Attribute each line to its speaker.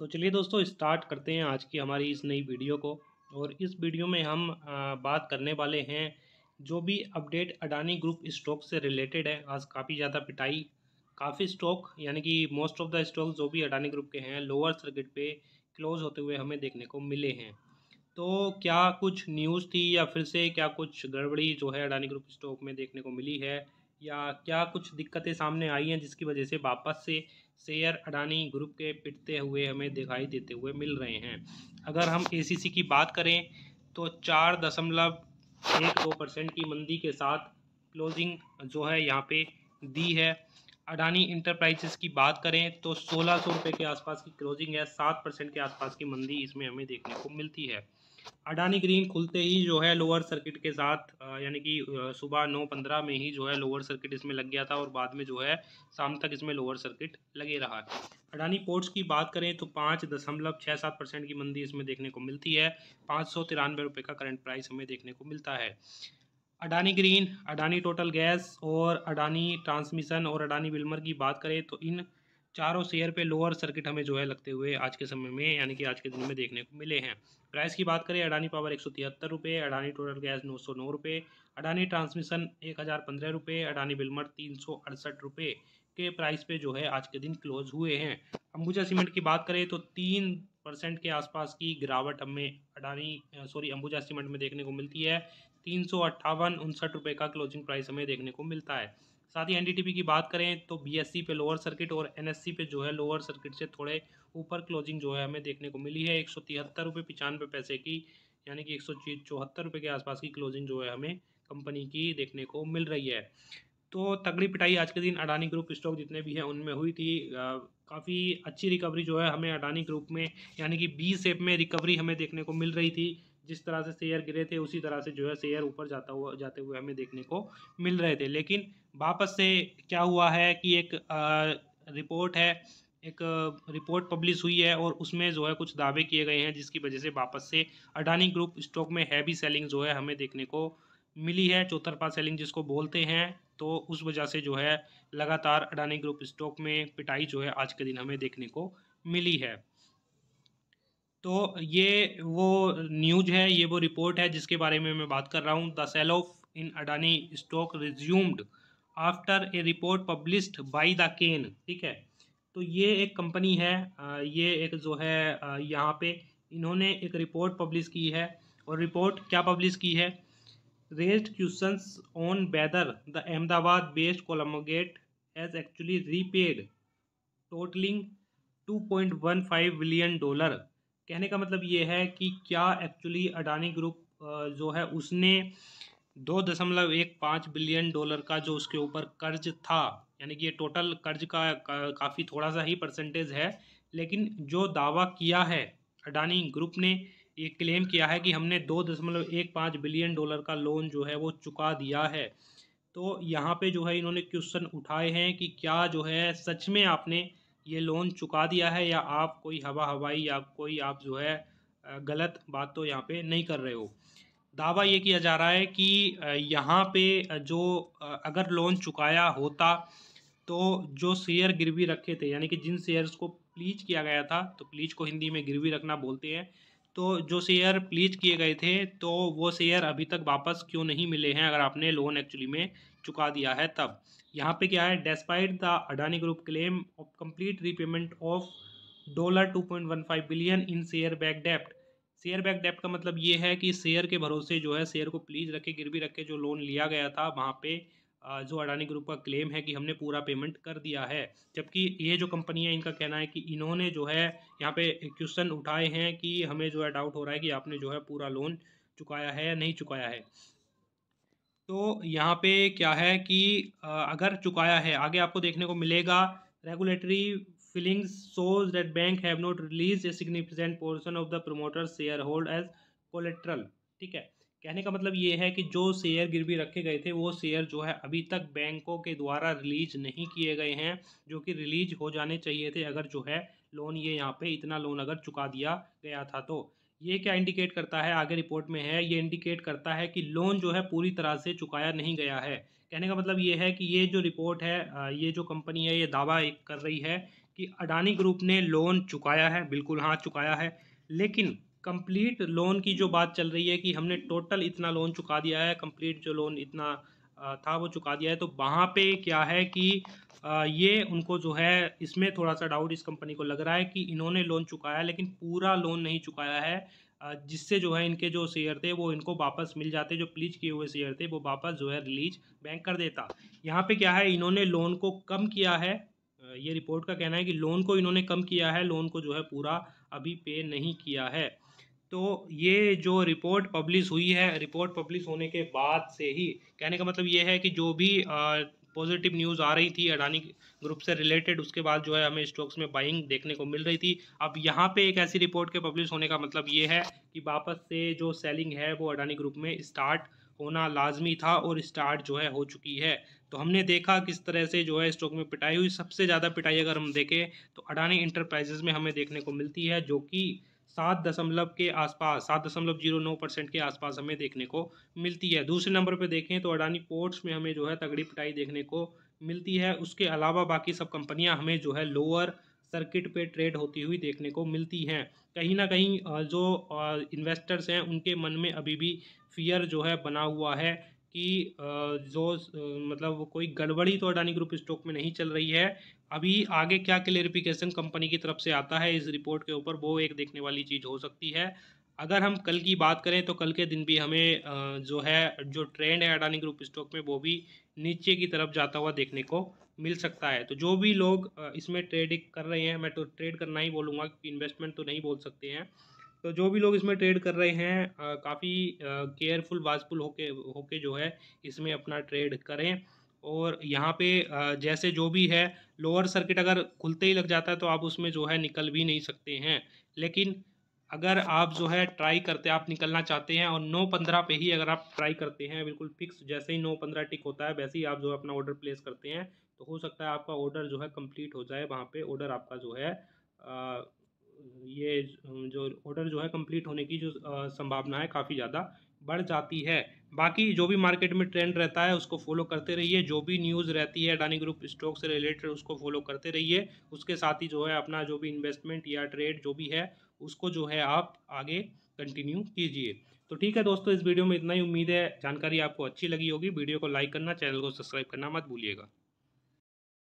Speaker 1: तो चलिए दोस्तों स्टार्ट करते हैं आज की हमारी इस नई वीडियो को और इस वीडियो में हम बात करने वाले हैं जो भी अपडेट अडानी ग्रुप स्टॉक से रिलेटेड है आज काफ़ी ज़्यादा पिटाई काफ़ी स्टॉक यानी कि मोस्ट ऑफ द स्टॉक जो भी अडानी ग्रुप के हैं लोअर सर्किट पे क्लोज होते हुए हमें देखने को मिले हैं तो क्या कुछ न्यूज़ थी या फिर से क्या कुछ गड़बड़ी जो है अडानी ग्रुप स्टॉक में देखने को मिली है या क्या कुछ दिक्कतें सामने आई हैं जिसकी वजह से वापस से शेयर अडानी ग्रुप के पिटते हुए हमें दिखाई देते हुए मिल रहे हैं अगर हम ए की बात करें तो चार दशमलव एक दो परसेंट की मंदी के साथ क्लोजिंग जो है यहाँ पे दी है अडानी इंटरप्राइजेस की बात करें तो सोलह सौ रुपये के आसपास की क्लोजिंग है सात परसेंट के आसपास की मंदी इसमें हमें देखने को मिलती है अडानी ग्रीन खुलते ही जो है लोअर सर्किट के साथ यानी कि सुबह नौ पंद्रह में ही जो है लोअर सर्किट इसमें लग गया था और बाद में जो है शाम तक इसमें लोअर सर्किट लगे रहा अडानी पोर्ट्स की बात करें तो पाँच दशमलव छः सात परसेंट की मंदी इसमें देखने को मिलती है पाँच सौ तिरानवे रुपये का करंट प्राइस हमें देखने को मिलता है Adani green Adani total gas और अडानी ट्रांसमिशन और अडानी विल्मर की बात करें तो इन चारों शेयर पे लोअर सर्किट हमें जो है लगते हुए आज के समय में यानी कि आज के दिन में देखने को मिले हैं प्राइस की बात करें अडानी पावर एक सौ तिहत्तर रुपये अडानी टोटल गैस नौ सौ नौ रुपये अडानी ट्रांसमिशन एक हज़ार पंद्रह रुपये अडानी बिलमर तीन सौ अड़सठ रुपये के प्राइस पे जो है आज के दिन क्लोज हुए हैं अंबुजा सीमेंट की बात करें तो तीन परसेंट के आसपास की गिरावट हमें अडानी सॉरी अंबुजा सीमेंट में देखने को मिलती है तीन सौ अट्ठावन उनसठ रुपये का क्लोजिंग प्राइस हमें देखने को मिलता है साथ ही एनडीटीपी की बात करें तो बीएससी पे लोअर सर्किट और एनएससी पे जो है लोअर सर्किट से थोड़े ऊपर क्लोजिंग जो है हमें देखने को मिली है एक सौ तिहत्तर रुपये पचानवे पैसे की यानी कि एक सौ चौहत्तर रुपये के आसपास की क्लोजिंग जो है हमें कंपनी की देखने को मिल रही है तो तगड़ी पिटाई आज के दिन अडानी ग्रुप स्टॉक जितने भी हैं उनमें हुई थी काफ़ी अच्छी रिकवरी जो है हमें अडानी ग्रुप में यानी कि बी सेप में रिकवरी हमें देखने को मिल रही थी जिस तरह से शेयर गिरे थे उसी तरह से जो है शेयर ऊपर जाता हुआ जाते हुए हमें देखने को मिल रहे थे लेकिन वापस से क्या हुआ है कि एक रिपोर्ट है एक रिपोर्ट पब्लिश हुई है और उसमें जो है कुछ दावे किए गए हैं जिसकी वजह से वापस से अडानी ग्रुप स्टॉक में हैवी सेलिंग जो है हमें देखने को मिली है चौतरफा सेलिंग जिसको बोलते हैं तो उस वजह से जो है लगातार अडानी ग्रुप स्टॉक में पिटाई जो है आज के दिन हमें देखने को मिली है तो ये वो न्यूज है ये वो रिपोर्ट है जिसके बारे में मैं बात कर रहा हूँ the sell off in Adani stock resumed after a report published by the Ken ठीक है तो ये एक कंपनी है ये एक जो है यहाँ पे इन्होंने एक रिपोर्ट पब्लिश की है और रिपोर्ट क्या पब्लिश की है raised question on whether the Ahmedabad based conglomerate has actually repaid totalling 2.15 billion dollar कहने का मतलब ये है कि क्या एक्चुअली अडानी ग्रुप जो है उसने दो दशमलव एक पाँच बिलियन डॉलर का जो उसके ऊपर कर्ज था यानी कि ये टोटल कर्ज का, काफ़ी थोड़ा सा ही परसेंटेज है लेकिन जो दावा किया है अडानी ग्रुप ने ये क्लेम किया है कि हमने दो दशमलव एक पाँच बिलियन डॉलर का लोन जो है वो चुका दिया है तो यहाँ पे जो है इन्होंने क्वेश्चन उठाए हैं कि क्या जो है सच में आपने ये लोन चुका दिया है या आप कोई हवा हवाई या कोई आप जो है गलत बात तो यहाँ पे नहीं कर रहे हो दावा ये किया जा रहा है कि यहाँ पे जो अगर लोन चुकाया होता तो जो शेयर गिरवी रखे थे यानी कि जिन शेयर्स को प्लीज किया गया था तो प्लीज को हिंदी में गिरवी रखना बोलते हैं तो जो शेयर प्लीज किए गए थे तो वो शेयर अभी तक वापस क्यों नहीं मिले हैं अगर आपने लोन एक्चुअली में चुका दिया है तब यहाँ पे क्या है despite the Adani group claim of complete repayment of dollar two point one five billion in share back dept share back डेप्ट का मतलब ये है कि शेयर के भरोसे जो है शेयर को प्लीज रखे गिरवी भी रखे जो लोन लिया गया था वहाँ पे जो अडानी ग्रुप का क्लेम है कि हमने पूरा पेमेंट कर दिया है जबकि ये जो कंपनी है इनका कहना है कि इन्होंने जो है यहाँ पे क्वेश्चन उठाए हैं कि हमें जो है डाउट हो रहा है कि आपने जो है पूरा लोन चुकाया है या नहीं चुकाया है तो यहाँ पे क्या है कि अगर चुकाया है आगे आपको देखने को मिलेगा regulatory filings shows that bank have not release a significant portion of the promoter share hold as collateral ठीक है कहने का मतलब ये है कि जो शेयर गिरवी रखे गए थे वो शेयर जो है अभी तक बैंकों के द्वारा रिलीज नहीं किए गए हैं जो कि रिलीज हो जाने चाहिए थे अगर जो है लोन ये यहाँ पे इतना लोन अगर चुका दिया गया था तो ये क्या इंडिकेट करता है आगे रिपोर्ट में है ये इंडिकेट करता है कि लोन जो है पूरी तरह से चुकाया नहीं गया है कहने का मतलब ये है कि ये जो रिपोर्ट है ये जो कंपनी है ये दावा कर रही है कि अडानी ग्रुप ने लोन चुकाया है बिल्कुल हाँ चुकाया है लेकिन कंप्लीट लोन की जो बात चल रही है कि हमने टोटल इतना लोन चुका दिया है कंप्लीट जो लोन इतना था वो चुका दिया है तो वहाँ पे क्या है कि ये उनको जो है इसमें थोड़ा सा डाउट इस कंपनी को लग रहा है कि इन्होंने लोन चुकाया लेकिन पूरा लोन नहीं चुकाया है जिससे जो है इनके जो शेयर थे वो इनको वापस मिल जाते जो प्लीज किए हुए शेयर थे वो वापस जो है रिलीज बैंक कर देता यहाँ पे क्या है इन्होंने लोन को कम किया है ये रिपोर्ट का कहना है कि लोन को इन्होंने कम किया है लोन को जो है पूरा अभी पे नहीं किया है तो ये जो रिपोर्ट पब्लिश हुई है रिपोर्ट पब्लिश होने के बाद से ही कहने का मतलब ये है कि जो भी पॉजिटिव न्यूज़ आ रही थी अडानी ग्रुप से रिलेटेड उसके बाद जो है हमें स्टॉक्स में बाइंग देखने को मिल रही थी अब यहाँ पे एक ऐसी रिपोर्ट के पब्लिश होने का मतलब ये है कि वापस से जो सेलिंग है वो अडानी ग्रुप में स्टार्ट होना लाजमी था और स्टार्ट जो है हो चुकी है तो हमने देखा किस तरह से जो है स्टॉक में पिटाई हुई सबसे ज़्यादा पिटाई अगर हम देखें तो अडानी इंटरप्राइजेज में हमें देखने को मिलती है जो कि सात दशमलव के आसपास सात दशमलव जीरो नौ परसेंट के आसपास हमें देखने को मिलती है दूसरे नंबर पर देखें तो अडानी पोर्ट्स में हमें जो है तगड़ी पिटाई देखने को मिलती है उसके अलावा बाकी सब कंपनियां हमें जो है लोअर सर्किट पे ट्रेड होती हुई देखने को मिलती हैं कहीं ना कहीं जो इन्वेस्टर्स हैं उनके मन में अभी भी फियर जो है बना हुआ है कि जो मतलब कोई गड़बड़ी तो अडानी ग्रुप स्टॉक में नहीं चल रही है अभी आगे क्या क्लेरिफिकेशन कंपनी की तरफ से आता है इस रिपोर्ट के ऊपर वो एक देखने वाली चीज़ हो सकती है अगर हम कल की बात करें तो कल के दिन भी हमें जो है जो ट्रेंड है अडानी ग्रुप स्टॉक में वो भी नीचे की तरफ जाता हुआ देखने को मिल सकता है तो जो भी लोग इसमें ट्रेडिंग कर रहे हैं मैं तो ट्रेड करना ही बोलूँगा क्योंकि इन्वेस्टमेंट तो नहीं बोल सकते हैं तो जो भी लोग इसमें ट्रेड कर रहे हैं काफ़ी केयरफुल वाजफुल होके होके जो है इसमें अपना ट्रेड करें और यहाँ पे जैसे जो भी है लोअर सर्किट अगर खुलते ही लग जाता है तो आप उसमें जो है निकल भी नहीं सकते हैं लेकिन अगर आप जो है ट्राई करते आप निकलना चाहते हैं और नौ पंद्रह पे ही अगर आप ट्राई करते हैं बिल्कुल फिक्स जैसे ही नौ पंद्रह टिक होता है वैसे ही आप जो है अपना ऑर्डर प्लेस करते हैं तो हो सकता है आपका ऑर्डर जो है कंप्लीट हो जाए वहाँ पे ऑर्डर आपका जो है आ, ये जो ऑर्डर जो है कंप्लीट होने की जो संभावना है काफ़ी ज़्यादा बढ़ जाती है बाकी जो भी मार्केट में ट्रेंड रहता है उसको फॉलो करते रहिए जो भी न्यूज़ रहती है अडानी ग्रुप स्टॉक से रिलेटेड उसको फॉलो करते रहिए उसके साथ ही जो है अपना जो भी इन्वेस्टमेंट या ट्रेड जो भी है उसको जो है आप आगे कंटिन्यू कीजिए तो ठीक है दोस्तों इस वीडियो में इतना ही उम्मीद है जानकारी आपको अच्छी लगी होगी वीडियो को लाइक करना चैनल को सब्सक्राइब करना मत भूलिएगा